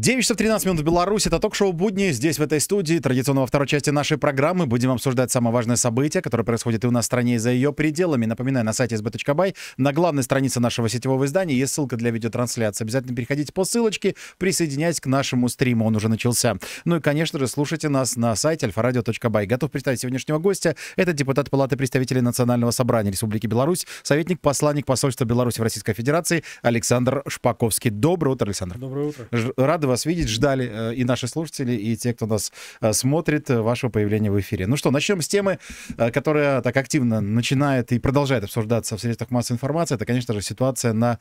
9 часов 13 минут в Беларуси. Это ток-шоу «Будни». Здесь, в этой студии, традиционно во второй части нашей программы будем обсуждать самое важное событие, которое происходит и у нас в стране, и за ее пределами. Напоминаю, на сайте sb.by на главной странице нашего сетевого издания есть ссылка для видеотрансляции. Обязательно переходите по ссылочке, присоединяйтесь к нашему стриму, он уже начался. Ну и, конечно же, слушайте нас на сайте alfaradio.by. Готов представить сегодняшнего гостя. Это депутат Палаты представителей Национального собрания Республики Беларусь, советник, посланник посольства Беларуси в Российской Федерации Александр Шпаковский. Доброе утро, Александр. Доброе утро. Рады рады вас видеть. Ждали э, и наши слушатели, и те, кто нас э, смотрит, э, вашего появления в эфире. Ну что, начнем с темы, которая так активно начинает и продолжает обсуждаться в средствах массовой информации. Это, конечно же, ситуация на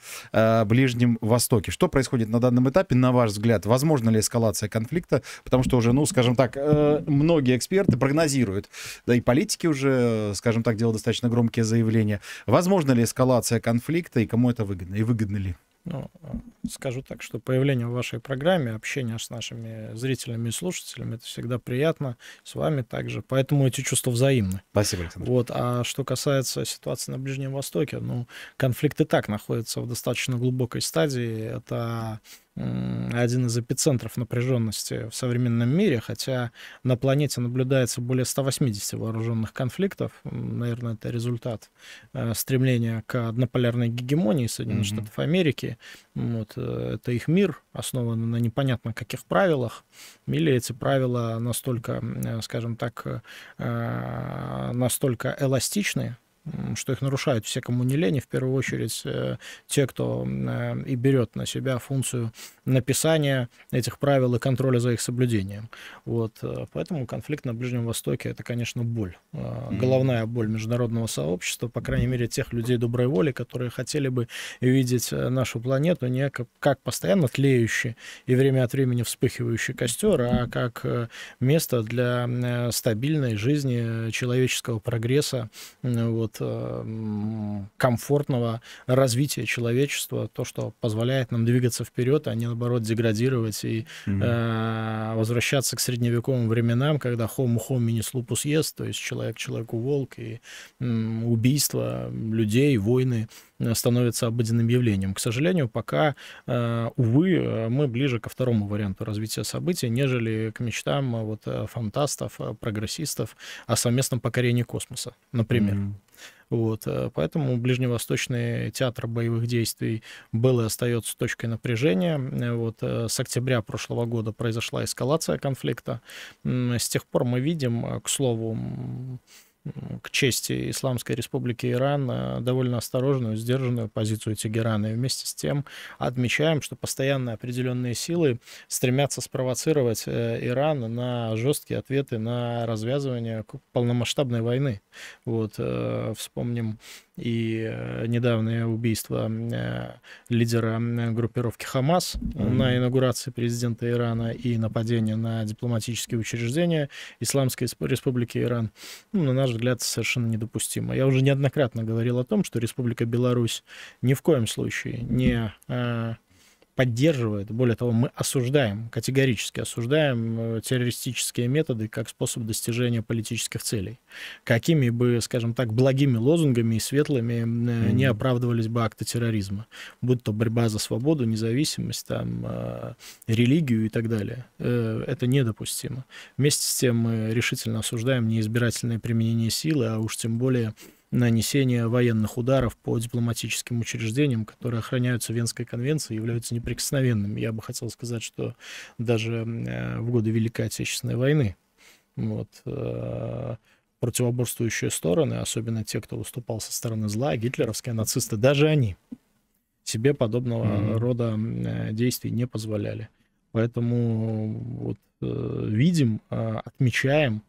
Ближнем Востоке. Что происходит на данном этапе, на ваш взгляд? Возможно ли эскалация конфликта? Потому что уже, ну, скажем так, многие эксперты прогнозируют, да и политики уже, скажем так, делают достаточно громкие заявления. Возможно ли эскалация конфликта и кому это выгодно? И выгодно ли? Ну, э, скажу так, что появление в вашей программе, общение с нашими зрителями и слушателями, это всегда приятно, с вами также, поэтому эти чувства взаимны. Спасибо, Александр. Вот, а что касается ситуации на Ближнем Востоке, ну, конфликт и так находится в достаточно глубокой стадии, это один из эпицентров напряженности в современном мире, хотя на планете наблюдается более 180 вооруженных конфликтов. Наверное, это результат э, стремления к однополярной гегемонии Соединенных mm-hmm. Штатов Америки. Вот, э, это их мир, основан на непонятно каких правилах, или эти правила настолько, э, скажем так, настолько эластичны, что их нарушают все, кому не лень, и в первую очередь э, те, кто э, и берет на себя функцию написания этих правил и контроля за их соблюдением. Вот. Э, поэтому конфликт на Ближнем Востоке — это, конечно, боль. Головная боль международного сообщества, по крайней мере, тех людей доброй воли, которые хотели бы видеть нашу планету не как, как постоянно тлеющий и время от времени вспыхивающий костер, а как место для стабильной жизни, человеческого прогресса, вот, Эм, комфортного развития человечества, то, что позволяет нам двигаться вперед, а не наоборот деградировать и угу. возвращаться к средневековым временам, когда homo hominis lupus есть, то есть человек человеку волк, и убийство людей, войны Э, становится обыденным явлением. К сожалению, пока, э, увы, э, мы ближе ко второму варианту развития событий, нежели к мечтам вот, фантастов, прогрессистов о совместном покорении космоса, например. Mm-hmm. Вот, поэтому ближневосточный театр боевых действий был и остается точкой напряжения. Вот, с октября прошлого года произошла эскалация конфликта. С тех пор мы видим, к слову, к чести Исламской Республики Иран, э, довольно осторожную, сдержанную позицию Тегерана. И вместе с тем отмечаем, что постоянно определенные силы стремятся спровоцировать э, Иран на жесткие ответы на развязывание полномасштабной войны. Вот, э, вспомним и э, недавнее убийство э, лидера э, группировки Хамас на инаугурации президента Ирана и нападение на дипломатические учреждения Исламской Республики Иран, ну, на наш взгляд, совершенно недопустимо. Я уже неоднократно говорил о том, что Республика Беларусь ни в коем случае не поддерживает, более того, мы осуждаем, категорически осуждаем э, террористические методы как способ достижения политических целей. Какими бы, скажем так, благими лозунгами и светлыми э, не оправдывались бы акты терроризма. Будь то борьба за свободу, независимость, там, э, религию и так далее. Это недопустимо. Вместе с тем мы решительно осуждаем неизбирательное применение силы, а уж тем более нанесения военных ударов по дипломатическим учреждениям, которые охраняются Венской конвенцией, являются неприкосновенными. Я бы хотел сказать, что даже э, в годы Великой Отечественной войны вот, э, противоборствующие стороны, особенно те, кто выступал со стороны зла, гитлеровские нацисты, даже они себе подобного mm-hmm. рода э, действий не позволяли. Поэтому вот видим, а, отмечаем,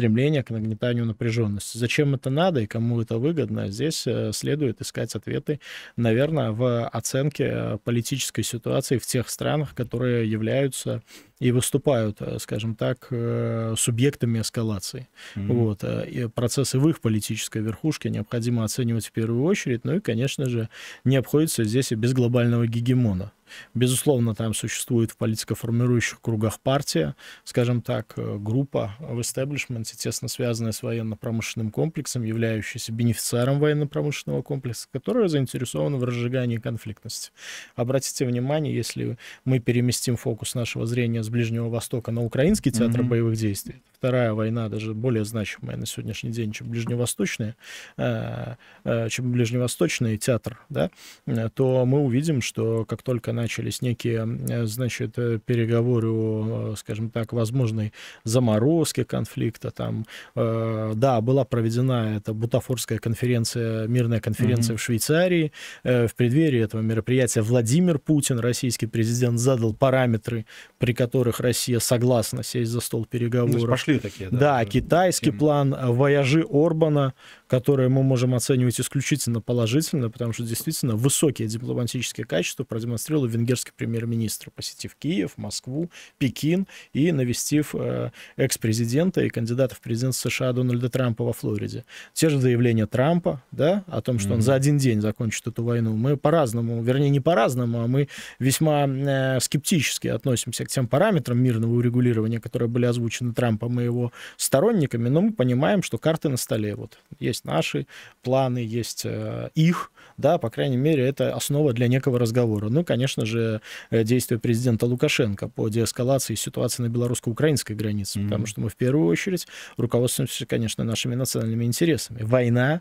стремление к нагнетанию напряженности. Зачем это надо и кому это выгодно, здесь э, следует искать ответы, наверное, в оценке э, политической ситуации в тех странах, которые являются и выступают, э, скажем так, э, субъектами эскалации. Mm-hmm. Вот. Э, и процессы в их политической верхушке необходимо оценивать в первую очередь. Ну и, конечно же, не обходится здесь и без глобального гегемона. Безусловно, там существует в политикоформирующих кругах партия, скажем так, группа в истеблишменте, тесно связанная с военно-промышленным комплексом, являющаяся бенефициаром военно-промышленного комплекса, которая заинтересована в разжигании конфликтности. Обратите внимание, если мы переместим фокус нашего зрения с Ближнего Востока на украинский театр mm-hmm. боевых действий. Вторая война даже более значимая на сегодняшний день, чем ближневосточная, э, э, чем ближневосточный театр, да, э, то мы увидим, что как только начались некие, значит, переговоры о, скажем так, возможной заморозке конфликта, там, да, была проведена эта бутафорская конференция, мирная конференция mm-hmm. в Швейцарии, в преддверии этого мероприятия Владимир Путин, российский президент, задал параметры, при которых которых Россия согласна сесть за стол ну, переговоров. Ну, пошли такие, да. Да, китайский тем... план, э, вояжи Орбана, которые мы можем оценивать исключительно положительно, потому что действительно высокие дипломатические качества продемонстрировал венгерский премьер-министр, посетив Киев, Москву, Пекин и навестив э, экс-президента и кандидата в президент США Дональда Трампа во Флориде. Те же заявления Трампа да, о том, что mm-hmm. он за один день закончит эту войну. Мы по-разному, вернее, не по-разному, а мы весьма э, скептически относимся к тем параметрам мирного урегулирования, которые были озвучены Трампом и его сторонниками, но мы понимаем, что карты на столе. Вот есть есть наши планы, есть э, их, да, по крайней мере, это основа для некого разговора. Ну, конечно же, э, действия президента Лукашенко по деэскалации ситуации на белорусско-украинской границе, mm-hmm. потому что мы в первую очередь руководствуемся, конечно, нашими национальными интересами. Война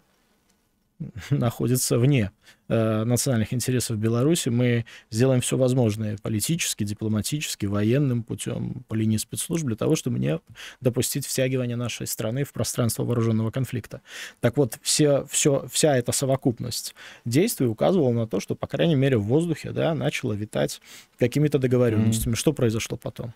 находится вне э, национальных интересов Беларуси. Мы сделаем все возможное политически, дипломатически, военным путем по линии спецслужб для того, чтобы не допустить втягивания нашей страны в пространство вооруженного конфликта. Так вот, все, все, вся эта совокупность действий указывала на то, что, по крайней мере, в воздухе да, начало витать какими-то договоренностями. Mm. Что произошло потом?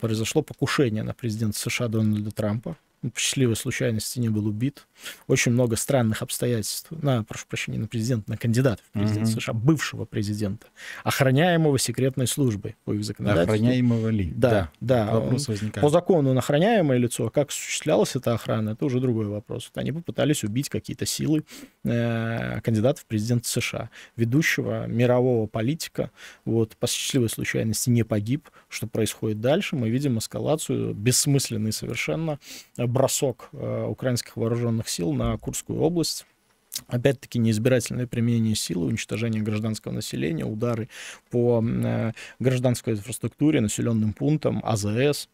Произошло покушение на президента США Дональда Трампа, по счастливой случайности не был убит. Очень много странных обстоятельств. На, прошу прощения, на президента, на кандидата в президент mm-hmm. США, а бывшего президента, охраняемого секретной службой по их законодательству. Охраняемого ли? Да, да. да. Вопрос возникает. По закону он охраняемое лицо, а как осуществлялась эта охрана, это уже другой вопрос. Вот они попытались убить какие-то силы э, в президент США, ведущего мирового политика, вот, по счастливой случайности не погиб. Что происходит дальше? Мы видим эскалацию, бессмысленный совершенно бросок э, украинских вооруженных сил на Курскую область. Опять-таки неизбирательное применение силы, уничтожение гражданского населения, удары по э, гражданской инфраструктуре, населенным пунктам, АЗС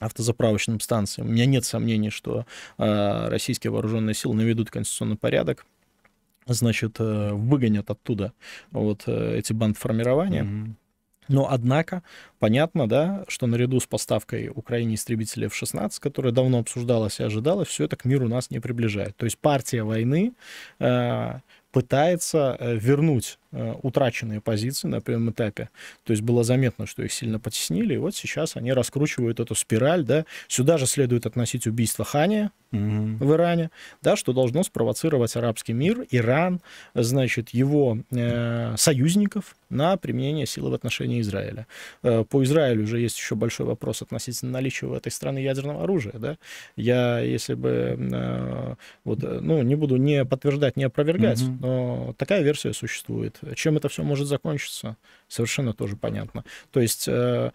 автозаправочным станциям. У меня нет сомнений, что э, российские вооруженные силы наведут конституционный порядок, значит, выгонят оттуда вот эти бандформирования. Mm-hmm но, однако, понятно, да, что наряду с поставкой Украине истребителей F-16, которая давно обсуждалась и ожидалась, все это к миру нас не приближает. То есть партия войны э, пытается э, вернуть э, утраченные позиции на первом этапе. То есть было заметно, что их сильно потеснили, и вот сейчас они раскручивают эту спираль, да. Сюда же следует относить убийство Хания, в Иране, да, что должно спровоцировать арабский мир, Иран, значит, его э, союзников на применение силы в отношении Израиля. Э, по Израилю уже есть еще большой вопрос относительно наличия в этой стране ядерного оружия. Да? Я, если бы, э, вот, э, ну, не буду не подтверждать, не опровергать, угу. но такая версия существует. Чем это все может закончиться? совершенно тоже понятно. То есть э,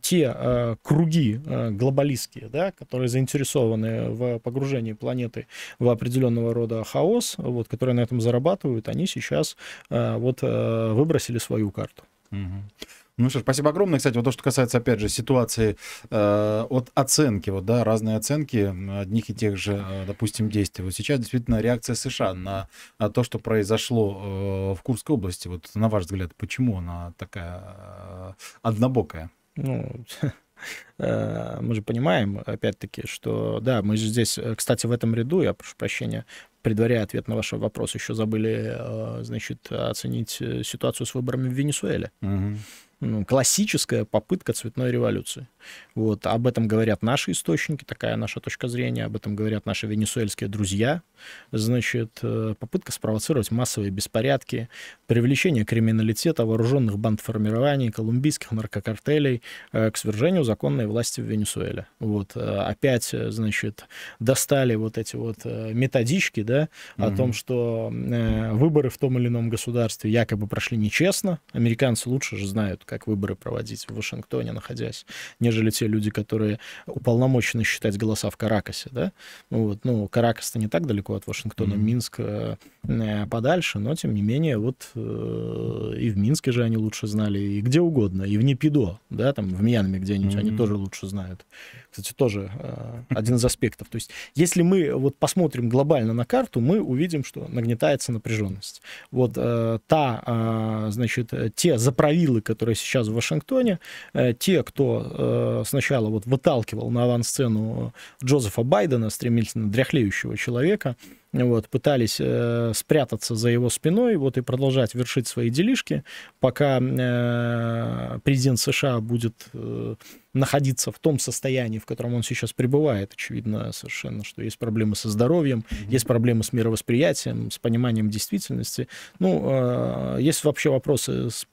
те э, круги э, глобалистские, да, которые заинтересованы в погружении планеты в определенного рода хаос, вот, которые на этом зарабатывают, они сейчас вот выбросили свою карту. Угу. Ну что ж, спасибо огромное. Кстати, вот то, что касается, опять же, ситуации э, от оценки, вот, да, разные оценки одних и тех же, э, допустим, действий. Вот сейчас действительно реакция США на, на то, что произошло э, в Курской области, вот на ваш взгляд, почему она такая э, однобокая? Ну, э, мы же понимаем, опять-таки, что да, мы же здесь, э, кстати, в этом ряду, я прошу прощения, предваряя ответ на ваш вопрос, еще забыли, значит, оценить ситуацию с выборами в Венесуэле. Угу классическая попытка цветной революции. Вот, об этом говорят наши источники, такая наша точка зрения, об этом говорят наши венесуэльские друзья. Значит, э, попытка спровоцировать массовые беспорядки, привлечение криминалитета, вооруженных бандформирований, колумбийских наркокартелей э, к свержению законной власти в Венесуэле. Вот, э, опять, значит, достали вот эти вот методички, да, mm-hmm. о том, что выборы в том или ином государстве якобы прошли нечестно. Американцы лучше же знают, как выборы проводить в Вашингтоне, находясь, нежели те люди, которые уполномочены считать голоса в Каракасе, да? Ну, вот, ну, Каракас-то не так далеко от Вашингтона, mm-hmm. Минск э, э, подальше, но, тем не менее, вот э, и в Минске же они лучше знали, и где угодно, и в Непидо, да, там, в Мьянме где-нибудь mm-hmm. они тоже лучше знают. Кстати, тоже э, один из аспектов. То есть, если мы вот посмотрим глобально на карту, мы увидим, что нагнетается напряженность. Вот э, та, а, э, значит, те заправилы, которые сейчас в Вашингтоне. Э, те, кто э, сначала вот выталкивал на авансцену э, Джозефа Байдена, стремительно дряхлеющего человека, вот, пытались э, спрятаться за его спиной вот, и продолжать вершить свои делишки, пока э, президент США будет э, находиться в том состоянии, в котором он сейчас пребывает. Очевидно совершенно, что есть проблемы со здоровьем, есть проблемы с мировосприятием, с пониманием действительности. Ну, э, есть вообще вопросы с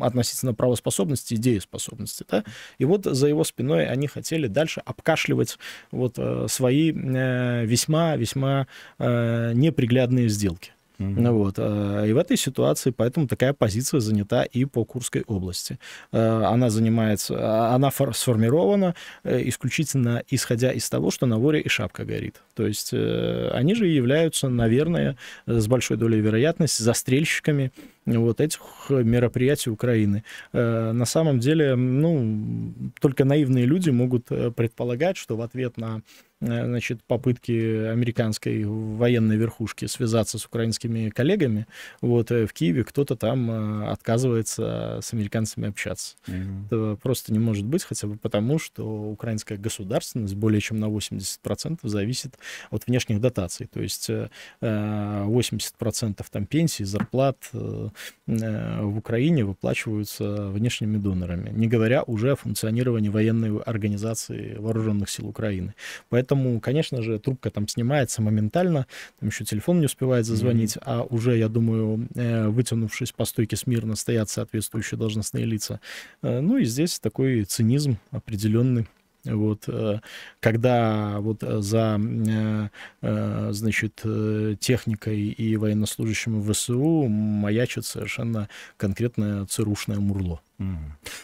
относительно правоспособности и дееспособности. Да? И вот за его спиной они хотели дальше обкашливать вот э, свои весьма-весьма э, э, неприглядные сделки. Mm-hmm. Вот. Э, и в этой ситуации поэтому такая позиция занята и по Курской области. Э, она занимается, а, она сформирована э, исключительно исходя из того, что на воре и шапка горит. То есть они же являются, наверное, с большой долей вероятности застрельщиками вот этих мероприятий Украины. На самом деле, ну, только наивные люди могут предполагать, что в ответ на Э, значит, попытки американской военной верхушки связаться с украинскими коллегами. Вот э, в Киеве кто-то там э, отказывается с американцами общаться. Mm-hmm. Это просто не может быть, хотя бы потому, что украинская государственность более чем на 80% зависит от внешних дотаций. То есть 80% там пенсий, зарплат в Украине выплачиваются внешними донорами, не говоря уже о функционировании военной организации вооруженных сил Украины. Поэтому Поэтому, конечно же, трубка там снимается моментально, там еще телефон не успевает зазвонить, mm-hmm. а уже, я думаю, э, вытянувшись по стойке смирно, стоят соответствующие должностные лица. Э, ну и здесь такой цинизм определенный. Вот, э, когда вот э, за э, значит, техникой и военнослужащим ВСУ маячит совершенно конкретное ЦРУшное мурло.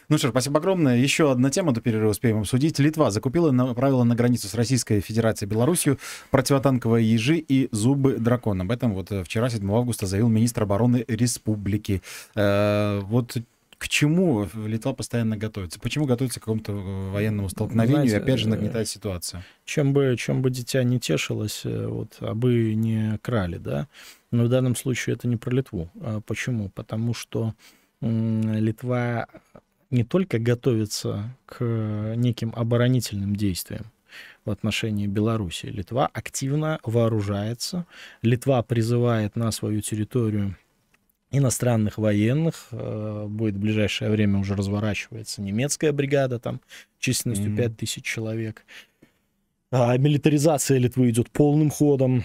Ну что ж, спасибо огромное. Еще одна тема до перерыва успеем обсудить. Литва закупила направила на границу с Российской Федерацией Белоруссию противотанковые ежи и зубы дракона. Об этом вот вчера, 7 августа, заявил министр обороны республики. Э, вот к чему Литва постоянно готовится? Почему готовится к какому-то э, военному столкновению Знаете, и опять же э, нагнетает ситуацию? Чем бы, чем бы дитя не тешилось, э, вот, а бы не крали, да? Но в данном случае это не про Литву. А почему? Потому что Литва не только готовится к неким оборонительным действиям, в отношении Беларуси. Литва активно вооружается. Литва призывает на свою территорию иностранных военных. Э, будет в ближайшее время уже разворачивается немецкая бригада там численностью mm-hmm. 5000 человек. А, милитаризация Литвы идет полным ходом.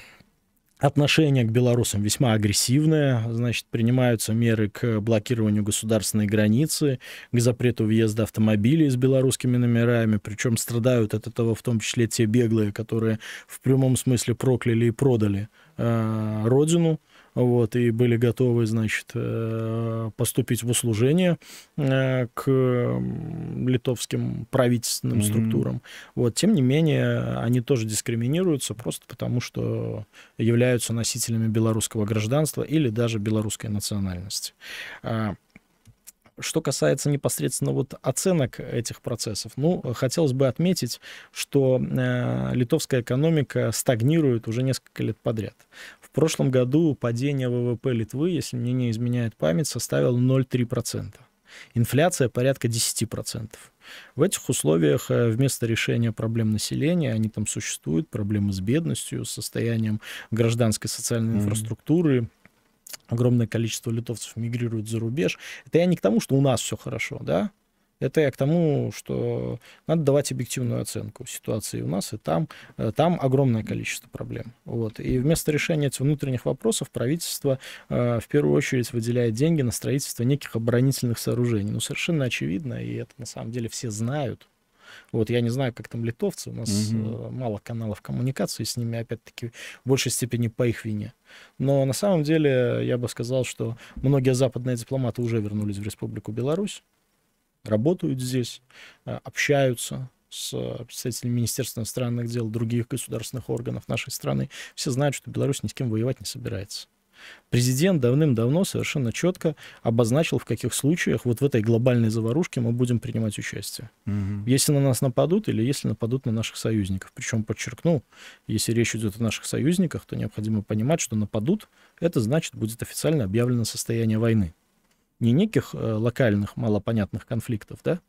Отношение к белорусам весьма агрессивное, значит, принимаются меры к блокированию государственной границы, к запрету въезда автомобилей с белорусскими номерами, причем страдают от этого в том числе те беглые, которые в прямом смысле прокляли и продали э, родину, вот, и были готовы, значит, э, поступить в услужение э, к литовским правительственным mm-hmm. структурам. Вот, тем не менее, они тоже дискриминируются просто потому, что являются носителями белорусского гражданства или даже белорусской национальности. А, что касается непосредственно вот оценок этих процессов, ну, хотелось бы отметить, что э, литовская экономика стагнирует уже несколько лет подряд. В прошлом году падение ВВП Литвы, если мне не изменяет память, составило 0,3%. Инфляция порядка 10%. В этих условиях э, вместо решения проблем населения, они там существуют, проблемы с бедностью, состоянием гражданской социальной mm-hmm. инфраструктуры, огромное количество литовцев мигрирует за рубеж. Это я не к тому, что у нас все хорошо, да, это я к тому, что надо давать объективную оценку ситуации у нас и там. Э, там огромное количество проблем. Вот. И вместо решения этих внутренних вопросов правительство э, в первую очередь выделяет деньги на строительство неких оборонительных сооружений. Ну, совершенно очевидно, и это на самом деле все знают. Вот я не знаю, как там литовцы, у нас угу. мало каналов коммуникации с ними, опять-таки, в большей степени по их вине. Но на самом деле я бы сказал, что многие западные дипломаты уже вернулись в Республику Беларусь работают здесь, э, общаются с э, представителями Министерства иностранных дел, других государственных органов нашей страны. Все знают, что Беларусь ни с кем воевать не собирается. Президент давным-давно совершенно четко обозначил, в каких случаях вот в этой глобальной заварушке мы будем принимать участие. Угу. Если на нас нападут или если нападут на наших союзников. Причем подчеркнул, если речь идет о наших союзниках, то необходимо понимать, что нападут, это значит будет официально объявлено состояние войны не неких э, локальных, малопонятных конфликтов, да,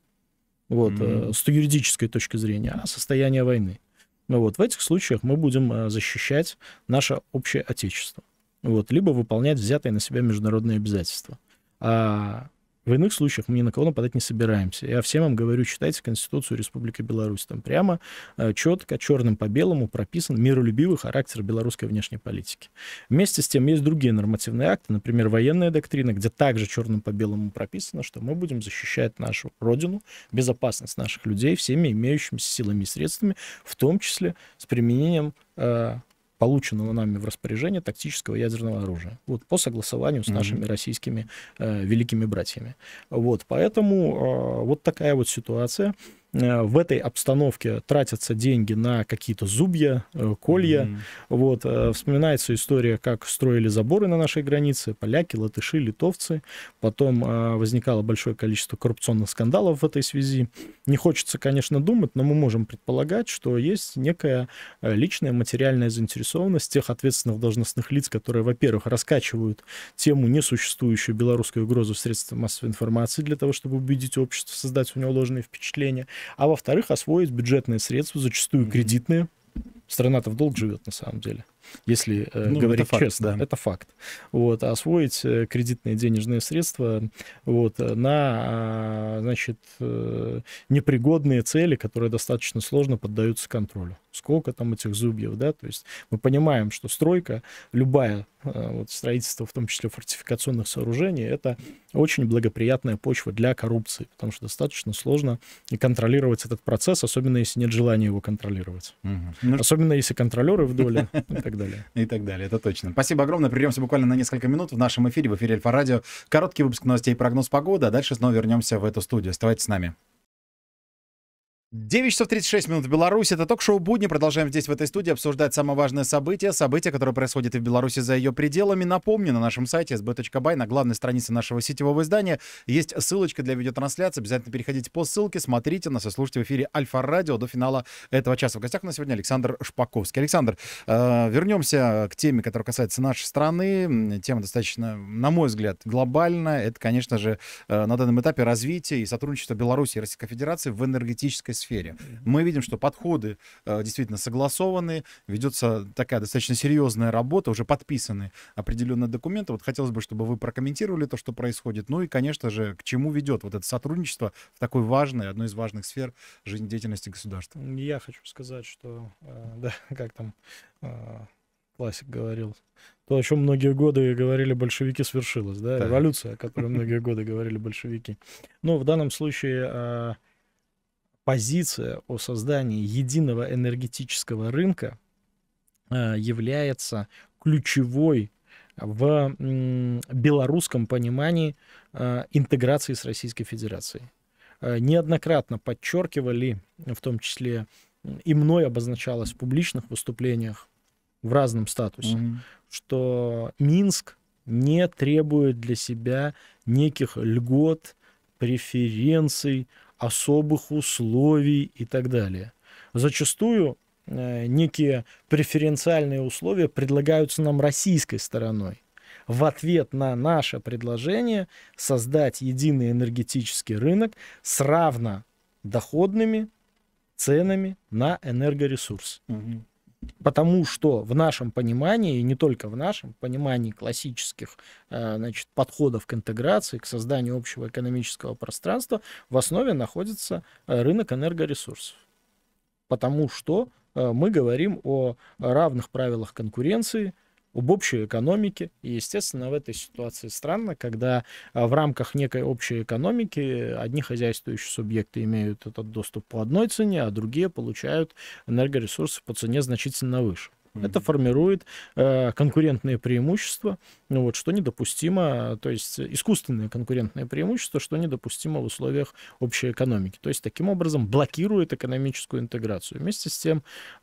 вот, mm-hmm. с юридической точки зрения, а состояние войны. Ну вот, в этих случаях мы будем э, защищать наше общее отечество, вот, либо выполнять взятые на себя международные обязательства. А в иных случаях мы ни на кого нападать не собираемся. Я всем вам говорю, читайте Конституцию Республики Беларусь. Там прямо э, четко, черным по белому прописан миролюбивый характер белорусской внешней политики. Вместе с тем есть другие нормативные акты, например, военная доктрина, где также черным по белому прописано, что мы будем защищать нашу родину, безопасность наших людей всеми имеющимися силами и средствами, в том числе с применением э, полученного нами в распоряжение тактического ядерного оружия. Вот по согласованию с нашими mm-hmm. российскими э, великими братьями. Вот, поэтому э, вот такая вот ситуация. Э, в этой обстановке тратятся деньги на какие-то зубья, э, колья. Mm-hmm. Вот, э, вспоминается история, как строили заборы на нашей границе, поляки, латыши, литовцы. Потом возникало большое количество коррупционных скандалов в этой связи. Не хочется, конечно, думать, но мы можем предполагать, что есть некая личная материальная заинтересованность тех ответственных должностных лиц, которые, во-первых, раскачивают тему несуществующую белорусской угрозы в средства массовой информации для того, чтобы убедить общество, создать у него ложные впечатления, а во-вторых, освоить бюджетные средства, зачастую кредитные. Страна-то в долг живет на самом деле если э, ну, говорить это честно. да. Это факт. Вот, а освоить э, кредитные денежные средства вот, э, на а, значит, непригодные цели, которые достаточно сложно поддаются контролю. Сколько там этих зубьев, да, то есть мы понимаем, что стройка, любая вот строительство, в том числе фортификационных сооружений, это очень благоприятная почва для коррупции, потому что достаточно сложно контролировать этот процесс, особенно если нет желания его контролировать. Угу. Особенно если контролеры в доле, так далее. И так далее, это точно. Спасибо огромное. Прервемся буквально на несколько минут в нашем эфире, в эфире Альфа-Радио. Короткий выпуск новостей и прогноз погоды, а дальше снова вернемся в эту студию. Оставайтесь с нами. 9 часов 36 минут в Беларуси. Это ток-шоу «Будни». Продолжаем здесь, в этой студии, обсуждать самое важное событие. Событие, которое происходит и в Беларуси за ее пределами. Напомню, на нашем сайте sb.by, на главной странице нашего сетевого издания, есть ссылочка для видеотрансляции. Обязательно переходите по ссылке, смотрите нас и слушайте в эфире «Альфа-радио» до финала этого часа. В гостях у нас сегодня Александр Шпаковский. Александр, э, вернемся к теме, которая касается нашей страны. Тема достаточно, на мой взгляд, глобальная. Это, конечно же, э, на данном этапе развития и сотрудничество Беларуси и Российской Федерации в энергетической сфере сфере. Мы видим, что подходы э, действительно согласованы, ведется такая достаточно серьезная работа, уже подписаны определенные документы. Вот хотелось бы, чтобы вы прокомментировали то, что происходит. Ну и, конечно же, к чему ведет вот это сотрудничество в такой важной, одной из важных сфер жизнедеятельности государства. Я хочу сказать, что, э, да, как там э, классик говорил, то, о чем многие годы говорили большевики, свершилось, да, да. революция, о которой многие годы говорили большевики. Но ну, в данном случае позиция о создании единого энергетического рынка э, является ключевой в белорусском понимании э, интеграции с Российской Федерацией. Э, неоднократно подчеркивали, в том числе и мной обозначалось в публичных выступлениях в разном статусе, mm-hmm. что Минск не требует для себя неких льгот, преференций, особых условий и так далее. Зачастую э, некие преференциальные условия предлагаются нам российской стороной. В ответ на наше предложение создать единый энергетический рынок с равно доходными ценами на энергоресурс. Угу. Потому что в нашем понимании, и не только в нашем понимании классических э, значит, подходов к интеграции, к созданию общего экономического пространства, в основе находится э, рынок энергоресурсов. Потому что э, мы говорим о равных правилах конкуренции, об общей экономике. И, естественно, в этой ситуации странно, когда а, в рамках некой общей экономики одни хозяйствующие субъекты имеют этот доступ по одной цене, а другие получают энергоресурсы по цене значительно выше. Mm-hmm. Это формирует э, конкурентные преимущества, ну вот, что недопустимо, то есть искусственное конкурентное преимущество, что недопустимо в условиях общей экономики. То есть таким образом блокирует экономическую интеграцию. Вместе с тем, э,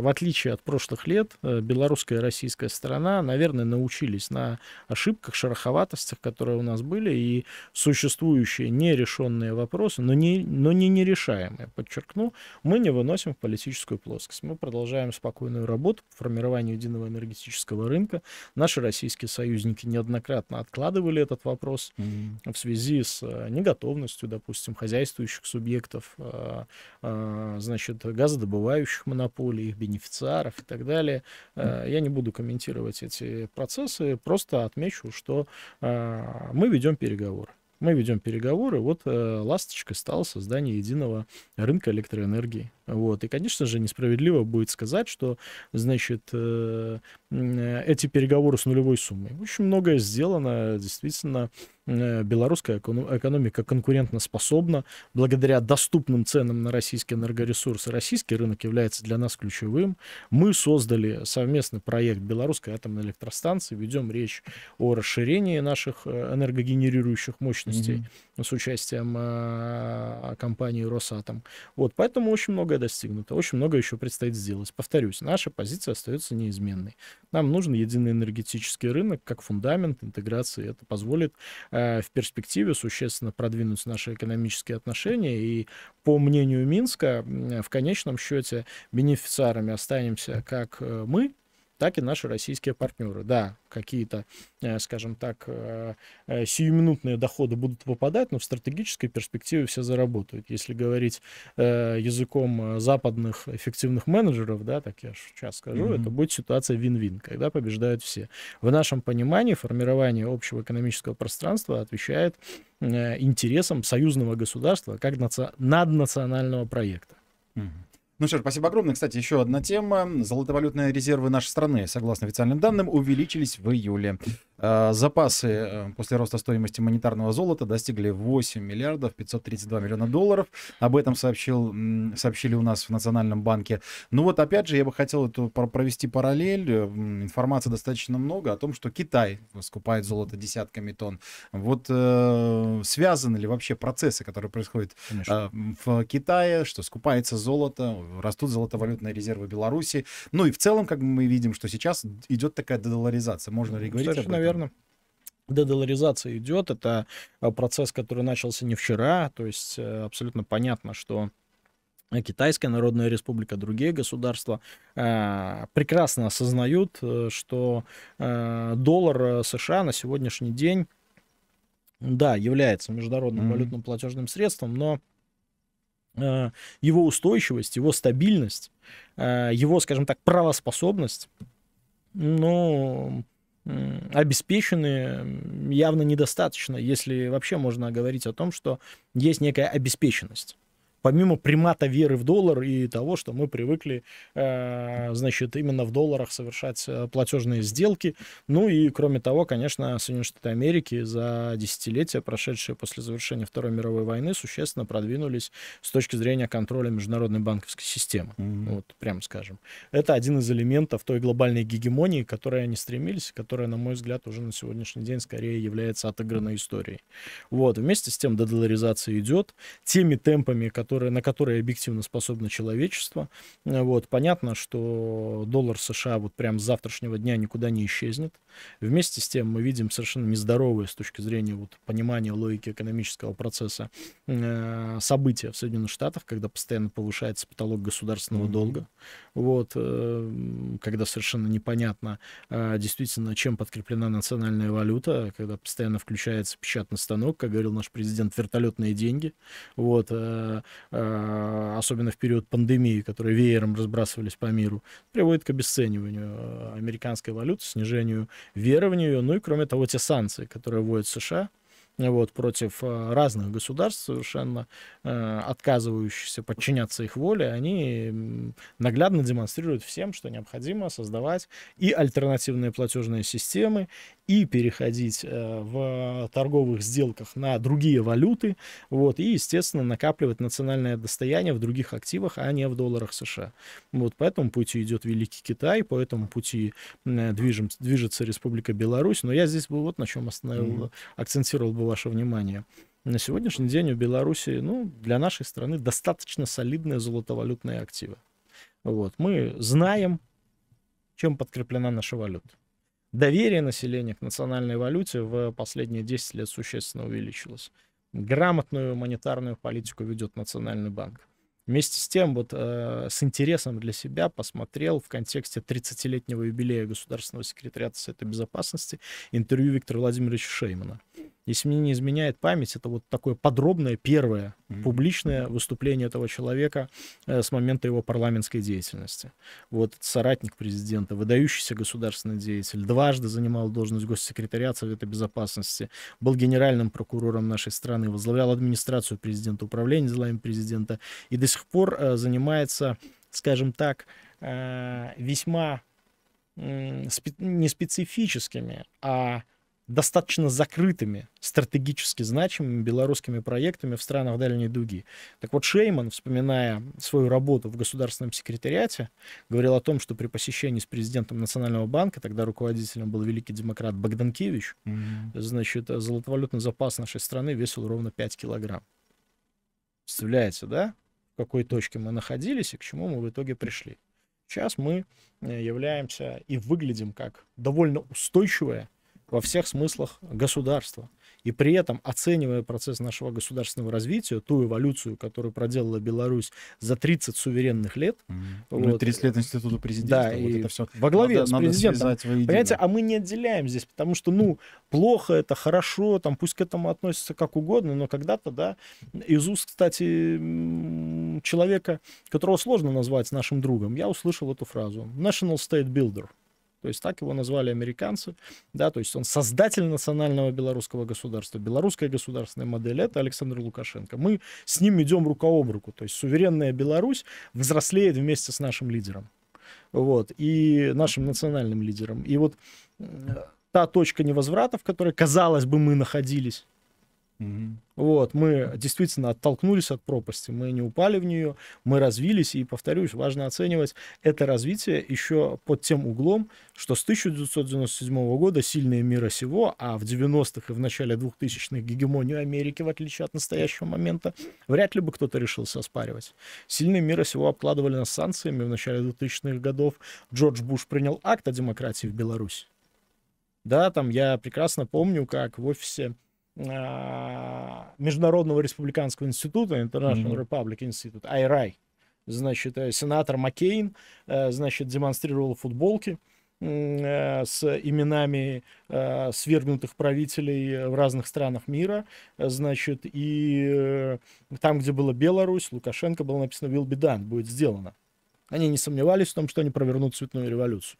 в отличие от прошлых лет, э, белорусская и российская сторона, наверное, научились на ошибках, шероховатостях, которые у нас были, и существующие нерешенные вопросы, но не, но не нерешаемые, подчеркну, мы не выносим в политическую плоскость. Мы продолжаем спокойно активную работу по формированию единого энергетического рынка. Наши российские союзники неоднократно откладывали этот вопрос mm-hmm. в связи с э, неготовностью, допустим, хозяйствующих субъектов, э, э, значит, газодобывающих монополий, их бенефициаров и так далее. Mm-hmm. Я не буду комментировать эти процессы, просто отмечу, что мы ведем переговоры мы ведем переговоры, вот э, ласточкой стало создание единого рынка электроэнергии. Вот. И, конечно же, несправедливо будет сказать, что, значит, э, Э, эти переговоры с нулевой суммой. Очень многое сделано, действительно, э, белорусская экономика конкурентоспособна. Благодаря доступным ценам на российские энергоресурсы российский рынок является для нас ключевым. Мы создали совместный проект Белорусской атомной электростанции, ведем речь о расширении наших э, энергогенерирующих мощностей mm-hmm. с участием а, компании «Росатом». Вот, поэтому очень многое достигнуто, очень многое еще предстоит сделать. Повторюсь, наша позиция остается неизменной. Нам нужен единый энергетический рынок как фундамент интеграции. Это позволит э, в перспективе существенно продвинуть наши экономические отношения. И по мнению Минска, в конечном счете, бенефициарами останемся как э, мы, так и наши российские партнеры. Да, какие-то, э, скажем так, э, э, сиюминутные доходы будут выпадать, но в стратегической перспективе все заработают. Если говорить языком западных эффективных менеджеров, да, так я сейчас скажу, mm-hmm. это будет ситуация вин-вин, когда побеждают все. В нашем понимании формирование общего экономического пространства отвечает интересам союзного государства как наднационального проекта. Mm-hmm. Ну что ж, спасибо огромное. Кстати, еще одна тема. Золотовалютные резервы нашей страны, согласно официальным данным, увеличились в июле. Э, запасы э, после роста стоимости монетарного золота достигли 8 миллиардов 532 миллиона долларов. Об этом сообщил, сообщили у нас в Национальном банке. Ну вот опять же я бы хотел эту провести параллель. Э, информации достаточно много о том, что Китай скупает золото десятками тонн. Вот э, связаны ли вообще процессы, которые происходят э, в Китае, что скупается золото, растут золотовалютные резервы Беларуси. Ну и в целом, как мы видим, что сейчас идет такая дедоларизация. Можно ли говорить об этом? наверное. Дедоларизация идет, это э, процесс, который начался не вчера, то есть э, абсолютно понятно, что Китайская Народная Республика, другие государства э, прекрасно осознают, э, что э, доллар США на сегодняшний день, да, является международным mm-hmm. валютным платежным средством, но э, его устойчивость, его стабильность, э, его, скажем так, правоспособность, ну, обеспечены явно недостаточно, если вообще можно говорить о том, что есть некая обеспеченность помимо примата веры в доллар и того, что мы привыкли, э, значит, именно в долларах совершать э, платежные сделки. Ну и, кроме того, конечно, Соединенные Штаты Америки за десятилетия, прошедшие после завершения Второй мировой войны, существенно продвинулись с точки зрения контроля международной банковской системы. Mm-hmm. Вот, прямо скажем. Это один из элементов той глобальной гегемонии, к которой они стремились, которая, на мой взгляд, уже на сегодняшний день скорее является отыгранной историей. Вот. Вместе с тем дедоларизация идет. Теми темпами, которые которые, на которые объективно способно человечество. Э, вот, понятно, что доллар США вот прям с завтрашнего дня никуда не исчезнет. Вместе с тем мы видим совершенно нездоровые с точки зрения вот, понимания логики экономического процесса э, события в Соединенных Штатах, когда постоянно повышается потолок государственного mm-hmm. долга. Вот, э, когда совершенно непонятно э, действительно, чем подкреплена национальная валюта, когда постоянно включается печатный станок, как говорил наш президент, вертолетные деньги. Вот, э, Э, особенно в период пандемии, которые веером разбрасывались по миру, приводит к обесцениванию э, американской валюты, снижению веры в нее. Ну и, кроме того, те санкции, которые вводят США, вот, против а, разных государств, совершенно э, отказывающихся подчиняться их воле, они наглядно демонстрируют всем, что необходимо создавать и альтернативные платежные системы, и переходить э, в торговых сделках на другие валюты, вот, и, естественно, накапливать национальное достояние в других активах, а не в долларах США. Вот по этому пути идет Великий Китай, по этому пути э, движем, движется Республика Беларусь, но я здесь бы вот на чем остановил, mm-hmm. акцентировал бы ваше внимание. На сегодняшний день у Беларуси, ну, для нашей страны достаточно солидные золотовалютные активы. Вот. Мы знаем, чем подкреплена наша валюта. Доверие населения к национальной валюте в последние 10 лет существенно увеличилось. Грамотную монетарную политику ведет Национальный банк. Вместе с тем, вот э, с интересом для себя посмотрел в контексте 30-летнего юбилея Государственного секретариата Совета Безопасности интервью Виктора Владимировича Шеймана. Если мне не изменяет память, это вот такое подробное первое публичное выступление этого человека э, с момента его парламентской деятельности. Вот соратник президента, выдающийся государственный деятель, дважды занимал должность госсекретаря Совета Безопасности, был генеральным прокурором нашей страны, возглавлял администрацию президента, управление делами президента и до сих пор э, занимается, скажем так, э, весьма не специфическими, а достаточно закрытыми, стратегически значимыми белорусскими проектами в странах дальней дуги. Так вот, Шейман, вспоминая свою работу в государственном секретариате, говорил о том, что при посещении с президентом Национального банка, тогда руководителем был великий демократ Богданкевич, mm-hmm. значит, золотовалютный запас нашей страны весил ровно 5 килограмм. Представляете, да? В какой точке мы находились и к чему мы в итоге пришли. Сейчас мы э, являемся и выглядим как довольно устойчивая во всех смыслах государства. И при этом, оценивая процесс нашего государственного развития, ту эволюцию, которую проделала Беларусь за 30 суверенных лет. Mm. Вот, ну, 30 лет э, института президента. Да, вот и это все. Во главе надо, с президентом. Надо понимаете, а мы не отделяем здесь, потому что, ну, плохо это, хорошо, там, пусть к этому относятся как угодно, но когда-то, да, из уст, кстати, человека, которого сложно назвать нашим другом, я услышал эту фразу. National State Builder то есть так его назвали американцы, да, то есть он создатель национального белорусского государства. Белорусская государственная модель — это Александр Лукашенко. Мы с ним идем рука об руку, то есть суверенная Беларусь взрослеет вместе с нашим лидером, вот, и нашим национальным лидером. И вот э, та точка невозврата, в которой, казалось бы, мы находились, Угу. Вот, мы действительно оттолкнулись от пропасти, мы не упали в нее, мы развились, и, повторюсь, важно оценивать это развитие еще под тем углом, что с 1997 года сильные мира сего, а в 90-х и в начале 2000-х гегемонию Америки, в отличие от настоящего момента, вряд ли бы кто-то решился оспаривать. Сильные мира сего обкладывали нас санкциями в начале 2000-х годов. Джордж Буш принял акт о демократии в Беларуси. Да, там я прекрасно помню, как в офисе Э, Международного республиканского института, International mm-hmm. Republic Institute, IRI. Значит, э, сенатор Маккейн, э, значит, демонстрировал футболки с именами свергнутых правителей в разных странах мира, значит, и там, где была Беларусь, Лукашенко, было написано «Will be done», будет сделано. Они не сомневались в том, что они провернут цветную революцию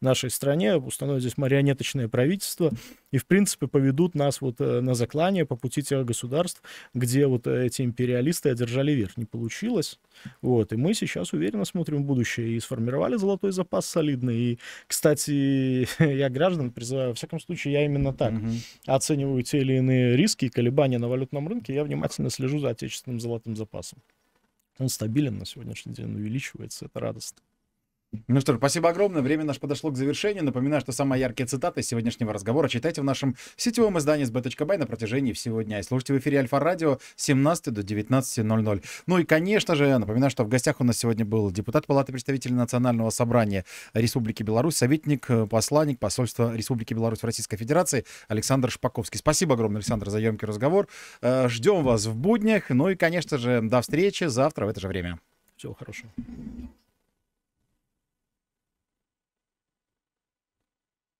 в нашей стране, установят здесь марионеточное правительство и, в принципе, поведут нас вот э, на заклание по пути тех государств, где вот э, эти империалисты одержали верх. Не получилось. Вот. И мы сейчас уверенно смотрим в будущее и сформировали золотой запас солидный. И, кстати, я граждан призываю, во всяком случае, я именно так угу. оцениваю те или иные риски и колебания на валютном рынке. Я внимательно слежу за отечественным золотым запасом. Он стабилен на сегодняшний день, увеличивается, это радостно. Ну что ж, спасибо огромное. Время наше подошло к завершению. Напоминаю, что самые яркие цитаты из сегодняшнего разговора читайте в нашем сетевом издании с b.by на протяжении всего дня. И слушайте в эфире Альфа-Радио с 17 до 19.00. Ну и, конечно же, напоминаю, что в гостях у нас сегодня был депутат Палаты представителей Национального собрания Республики Беларусь, советник, э, посланник посольства Республики Беларусь в Российской Федерации Александр Шпаковский. Спасибо огромное, Александр, за емкий разговор. Э, ждем вас в буднях. Ну и, конечно же, до встречи завтра в это же время. Всего хорошего.